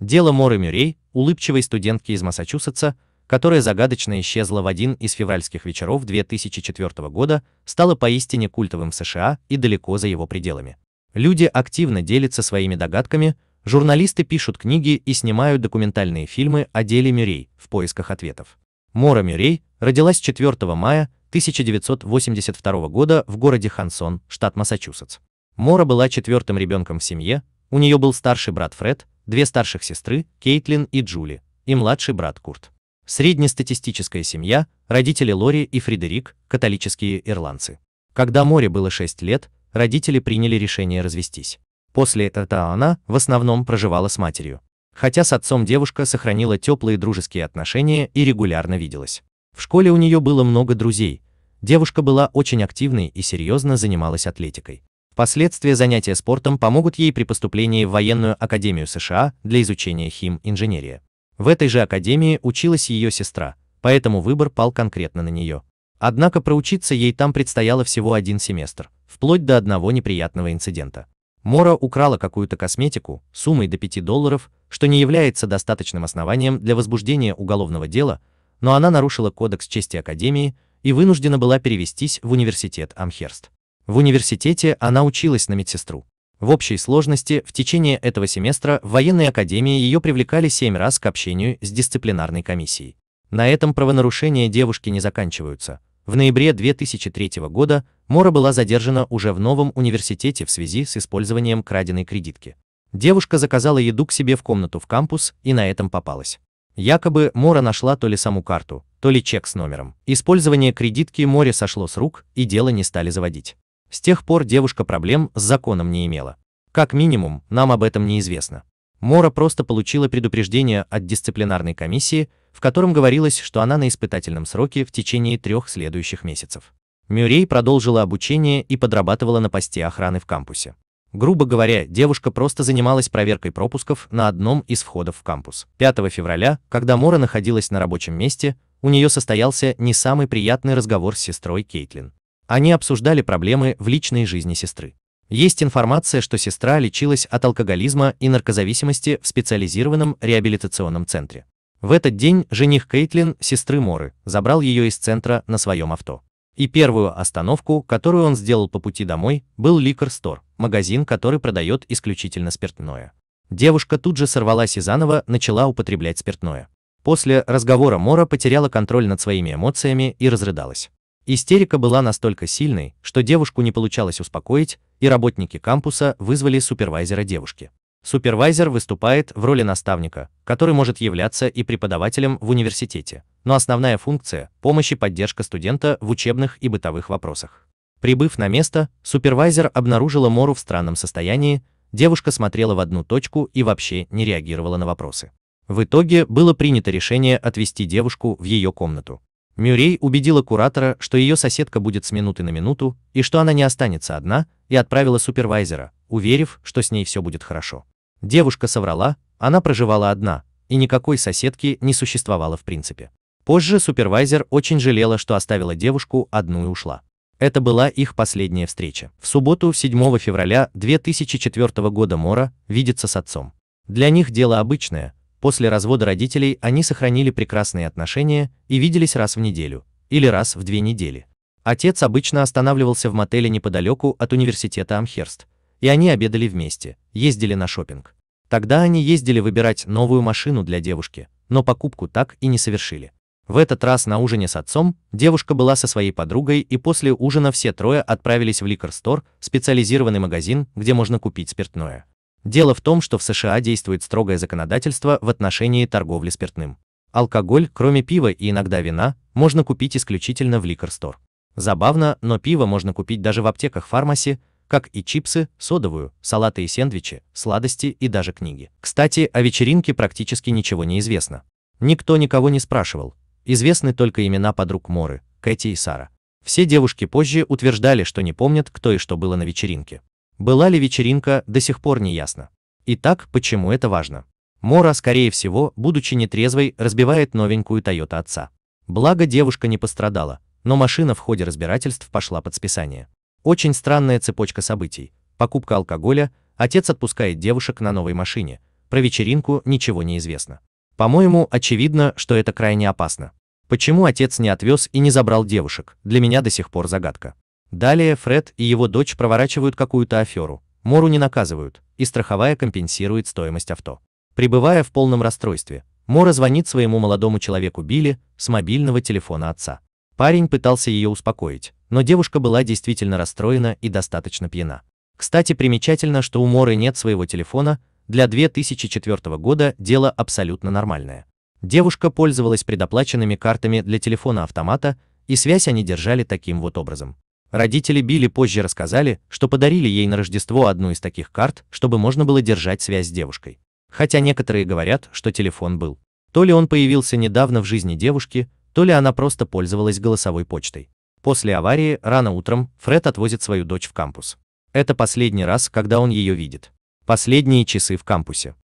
Дело Моры Мюррей, улыбчивой студентки из Массачусетса, которая загадочно исчезла в один из февральских вечеров 2004 года, стало поистине культовым в США и далеко за его пределами. Люди активно делятся своими догадками, журналисты пишут книги и снимают документальные фильмы о деле Мюррей в поисках ответов. Мора Мюррей родилась 4 мая 1982 года в городе Хансон, штат Массачусетс. Мора была четвертым ребенком в семье, у нее был старший брат Фред, две старших сестры, Кейтлин и Джули, и младший брат Курт. Среднестатистическая семья, родители Лори и Фредерик, католические ирландцы. Когда Море было 6 лет, родители приняли решение развестись. После этого она в основном проживала с матерью. Хотя с отцом девушка сохранила теплые дружеские отношения и регулярно виделась. В школе у нее было много друзей, девушка была очень активной и серьезно занималась атлетикой. Последствия занятия спортом помогут ей при поступлении в военную академию США для изучения хим-инженерии. В этой же академии училась ее сестра, поэтому выбор пал конкретно на нее. Однако проучиться ей там предстояло всего один семестр, вплоть до одного неприятного инцидента. Мора украла какую-то косметику суммой до 5 долларов, что не является достаточным основанием для возбуждения уголовного дела, но она нарушила кодекс чести Академии и вынуждена была перевестись в университет Амхерст. В университете она училась на медсестру. В общей сложности в течение этого семестра в военной академии ее привлекали семь раз к общению с дисциплинарной комиссией. На этом правонарушения девушки не заканчиваются. В ноябре 2003 года Мора была задержана уже в новом университете в связи с использованием краденной кредитки. Девушка заказала еду к себе в комнату в кампус и на этом попалась. Якобы Мора нашла то ли саму карту, то ли чек с номером. Использование кредитки Море сошло с рук и дело не стали заводить. С тех пор девушка проблем с законом не имела. Как минимум, нам об этом неизвестно. Мора просто получила предупреждение от дисциплинарной комиссии, в котором говорилось, что она на испытательном сроке в течение трех следующих месяцев. Мюррей продолжила обучение и подрабатывала на посте охраны в кампусе. Грубо говоря, девушка просто занималась проверкой пропусков на одном из входов в кампус. 5 февраля, когда Мора находилась на рабочем месте, у нее состоялся не самый приятный разговор с сестрой Кейтлин. Они обсуждали проблемы в личной жизни сестры. Есть информация, что сестра лечилась от алкоголизма и наркозависимости в специализированном реабилитационном центре. В этот день жених Кейтлин, сестры Моры, забрал ее из центра на своем авто. И первую остановку, которую он сделал по пути домой, был Liquor Store, магазин, который продает исключительно спиртное. Девушка тут же сорвалась и заново начала употреблять спиртное. После разговора Мора потеряла контроль над своими эмоциями и разрыдалась. Истерика была настолько сильной, что девушку не получалось успокоить, и работники кампуса вызвали супервайзера девушки. Супервайзер выступает в роли наставника, который может являться и преподавателем в университете, но основная функция – помощь и поддержка студента в учебных и бытовых вопросах. Прибыв на место, супервайзер обнаружила Мору в странном состоянии, девушка смотрела в одну точку и вообще не реагировала на вопросы. В итоге было принято решение отвести девушку в ее комнату. Мюррей убедила куратора, что ее соседка будет с минуты на минуту, и что она не останется одна, и отправила супервайзера, уверив, что с ней все будет хорошо. Девушка соврала, она проживала одна, и никакой соседки не существовало в принципе. Позже супервайзер очень жалела, что оставила девушку одну и ушла. Это была их последняя встреча. В субботу, 7 февраля 2004 года Мора видится с отцом. Для них дело обычное, После развода родителей они сохранили прекрасные отношения и виделись раз в неделю или раз в две недели. Отец обычно останавливался в мотеле неподалеку от университета Амхерст, и они обедали вместе, ездили на шопинг. Тогда они ездили выбирать новую машину для девушки, но покупку так и не совершили. В этот раз на ужине с отцом девушка была со своей подругой и после ужина все трое отправились в ликер-стор, специализированный магазин, где можно купить спиртное. Дело в том, что в США действует строгое законодательство в отношении торговли спиртным. Алкоголь, кроме пива и иногда вина, можно купить исключительно в ликерстор. Забавно, но пиво можно купить даже в аптеках фармаси, как и чипсы, содовую, салаты и сэндвичи, сладости и даже книги. Кстати, о вечеринке практически ничего не известно. Никто никого не спрашивал. Известны только имена подруг Моры, Кэти и Сара. Все девушки позже утверждали, что не помнят, кто и что было на вечеринке. Была ли вечеринка, до сих пор не ясно. Итак, почему это важно? Мора, скорее всего, будучи нетрезвой, разбивает новенькую Тойота отца. Благо девушка не пострадала, но машина в ходе разбирательств пошла под списание. Очень странная цепочка событий. Покупка алкоголя, отец отпускает девушек на новой машине, про вечеринку ничего не известно. По-моему, очевидно, что это крайне опасно. Почему отец не отвез и не забрал девушек, для меня до сих пор загадка. Далее Фред и его дочь проворачивают какую-то аферу. Мору не наказывают, и страховая компенсирует стоимость авто. Прибывая в полном расстройстве, Мора звонит своему молодому человеку Билли с мобильного телефона отца. Парень пытался ее успокоить, но девушка была действительно расстроена и достаточно пьяна. Кстати, примечательно, что у Моры нет своего телефона, для 2004 года дело абсолютно нормальное. Девушка пользовалась предоплаченными картами для телефона автомата, и связь они держали таким вот образом. Родители Билли позже рассказали, что подарили ей на Рождество одну из таких карт, чтобы можно было держать связь с девушкой. Хотя некоторые говорят, что телефон был. То ли он появился недавно в жизни девушки, то ли она просто пользовалась голосовой почтой. После аварии рано утром Фред отвозит свою дочь в кампус. Это последний раз, когда он ее видит. Последние часы в кампусе.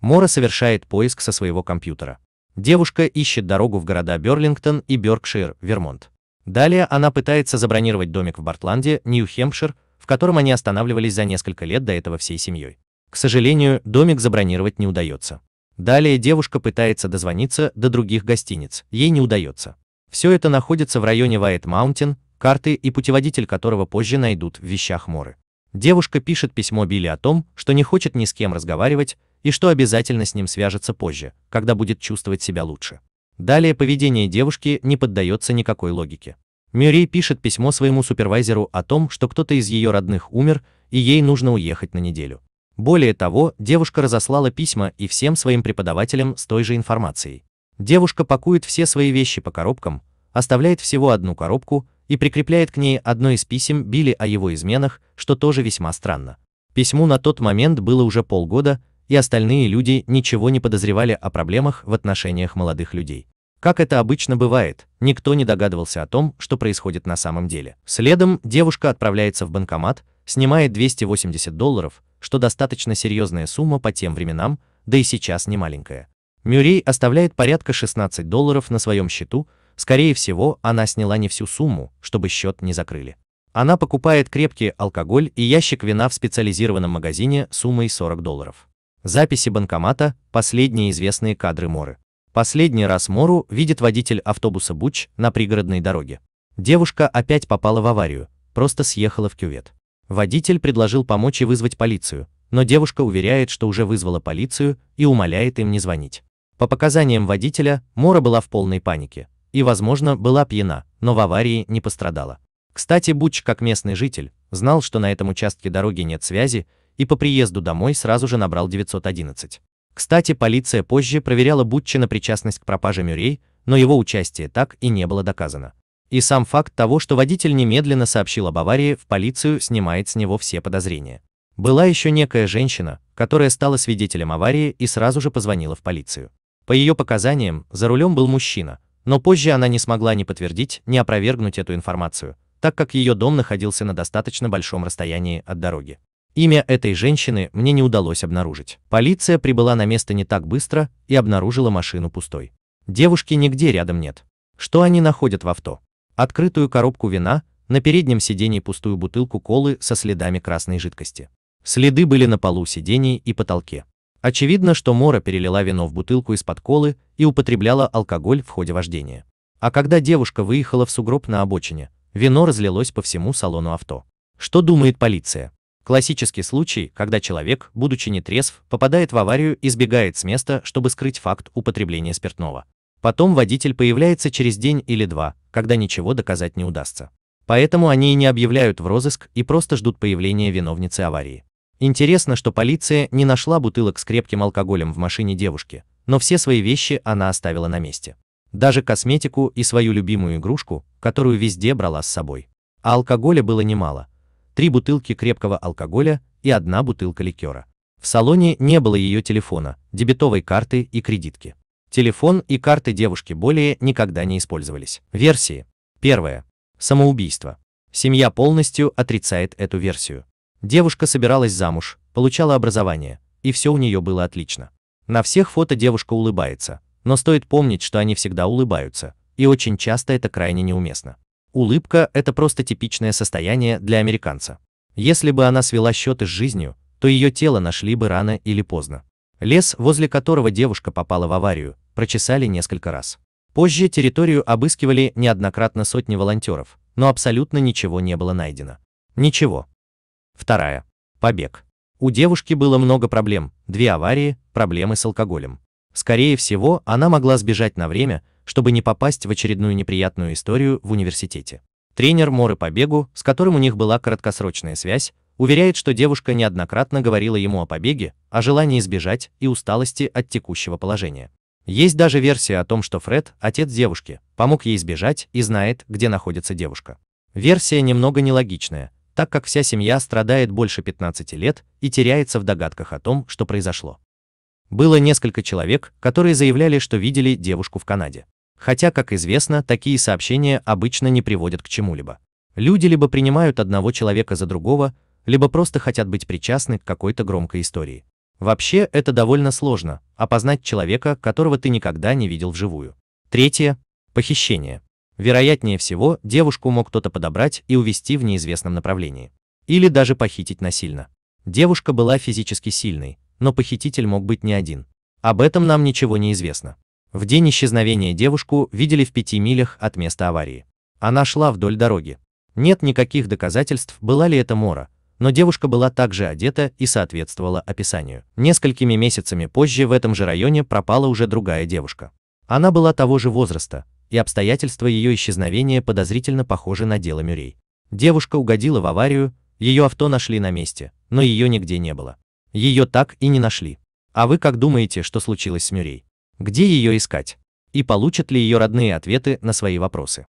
Мора совершает поиск со своего компьютера. Девушка ищет дорогу в города Берлингтон и Беркшир, Вермонт. Далее она пытается забронировать домик в Бортланде, Нью-Хемпшир, в котором они останавливались за несколько лет до этого всей семьей. К сожалению, домик забронировать не удается. Далее девушка пытается дозвониться до других гостиниц, ей не удается. Все это находится в районе Вайт Маунтин, карты и путеводитель которого позже найдут в вещах Моры. Девушка пишет письмо Билли о том, что не хочет ни с кем разговаривать и что обязательно с ним свяжется позже, когда будет чувствовать себя лучше. Далее поведение девушки не поддается никакой логике. Мюррей пишет письмо своему супервайзеру о том, что кто-то из ее родных умер, и ей нужно уехать на неделю. Более того, девушка разослала письма и всем своим преподавателям с той же информацией. Девушка пакует все свои вещи по коробкам, оставляет всего одну коробку и прикрепляет к ней одно из писем Билли о его изменах, что тоже весьма странно. Письму на тот момент было уже полгода, и остальные люди ничего не подозревали о проблемах в отношениях молодых людей. Как это обычно бывает, никто не догадывался о том, что происходит на самом деле. Следом девушка отправляется в банкомат, снимает 280 долларов, что достаточно серьезная сумма по тем временам, да и сейчас не маленькая. Мюррей оставляет порядка 16 долларов на своем счету, скорее всего, она сняла не всю сумму, чтобы счет не закрыли. Она покупает крепкий алкоголь и ящик вина в специализированном магазине суммой 40 долларов. Записи банкомата – последние известные кадры Моры. Последний раз Мору видит водитель автобуса Буч на пригородной дороге. Девушка опять попала в аварию, просто съехала в кювет. Водитель предложил помочь и вызвать полицию, но девушка уверяет, что уже вызвала полицию и умоляет им не звонить. По показаниям водителя, Мора была в полной панике и, возможно, была пьяна, но в аварии не пострадала. Кстати, Буч, как местный житель, знал, что на этом участке дороги нет связи и по приезду домой сразу же набрал 911. Кстати, полиция позже проверяла Бутча на причастность к пропаже Мюррей, но его участие так и не было доказано. И сам факт того, что водитель немедленно сообщил об аварии в полицию, снимает с него все подозрения. Была еще некая женщина, которая стала свидетелем аварии и сразу же позвонила в полицию. По ее показаниям, за рулем был мужчина, но позже она не смогла ни подтвердить, ни опровергнуть эту информацию, так как ее дом находился на достаточно большом расстоянии от дороги. Имя этой женщины мне не удалось обнаружить. Полиция прибыла на место не так быстро и обнаружила машину пустой. Девушки нигде рядом нет. Что они находят в авто? Открытую коробку вина, на переднем сидении пустую бутылку колы со следами красной жидкости. Следы были на полу сидений и потолке. Очевидно, что Мора перелила вино в бутылку из-под колы и употребляла алкоголь в ходе вождения. А когда девушка выехала в сугроб на обочине, вино разлилось по всему салону авто. Что думает полиция? Классический случай, когда человек, будучи нетрезв, попадает в аварию и сбегает с места, чтобы скрыть факт употребления спиртного. Потом водитель появляется через день или два, когда ничего доказать не удастся. Поэтому они и не объявляют в розыск и просто ждут появления виновницы аварии. Интересно, что полиция не нашла бутылок с крепким алкоголем в машине девушки, но все свои вещи она оставила на месте. Даже косметику и свою любимую игрушку, которую везде брала с собой. А алкоголя было немало, три бутылки крепкого алкоголя и одна бутылка ликера. В салоне не было ее телефона, дебетовой карты и кредитки. Телефон и карты девушки более никогда не использовались. Версии. Первая. Самоубийство. Семья полностью отрицает эту версию. Девушка собиралась замуж, получала образование, и все у нее было отлично. На всех фото девушка улыбается, но стоит помнить, что они всегда улыбаются, и очень часто это крайне неуместно. Улыбка – это просто типичное состояние для американца. Если бы она свела счеты с жизнью, то ее тело нашли бы рано или поздно. Лес, возле которого девушка попала в аварию, прочесали несколько раз. Позже территорию обыскивали неоднократно сотни волонтеров, но абсолютно ничего не было найдено. Ничего. Вторая. Побег. У девушки было много проблем, две аварии, проблемы с алкоголем. Скорее всего, она могла сбежать на время, чтобы не попасть в очередную неприятную историю в университете. Тренер Моры по бегу, с которым у них была краткосрочная связь, уверяет, что девушка неоднократно говорила ему о побеге, о желании избежать и усталости от текущего положения. Есть даже версия о том, что Фред, отец девушки, помог ей сбежать и знает, где находится девушка. Версия немного нелогичная, так как вся семья страдает больше 15 лет и теряется в догадках о том, что произошло. Было несколько человек, которые заявляли, что видели девушку в Канаде. Хотя, как известно, такие сообщения обычно не приводят к чему-либо. Люди либо принимают одного человека за другого, либо просто хотят быть причастны к какой-то громкой истории. Вообще, это довольно сложно – опознать человека, которого ты никогда не видел вживую. Третье – похищение. Вероятнее всего, девушку мог кто-то подобрать и увести в неизвестном направлении. Или даже похитить насильно. Девушка была физически сильной, но похититель мог быть не один. Об этом нам ничего не известно. В день исчезновения девушку видели в пяти милях от места аварии. Она шла вдоль дороги. Нет никаких доказательств, была ли это Мора, но девушка была также одета и соответствовала описанию. Несколькими месяцами позже в этом же районе пропала уже другая девушка. Она была того же возраста, и обстоятельства ее исчезновения подозрительно похожи на дело Мюрей. Девушка угодила в аварию, ее авто нашли на месте, но ее нигде не было. Ее так и не нашли. А вы как думаете, что случилось с Мюрей? где ее искать и получат ли ее родные ответы на свои вопросы.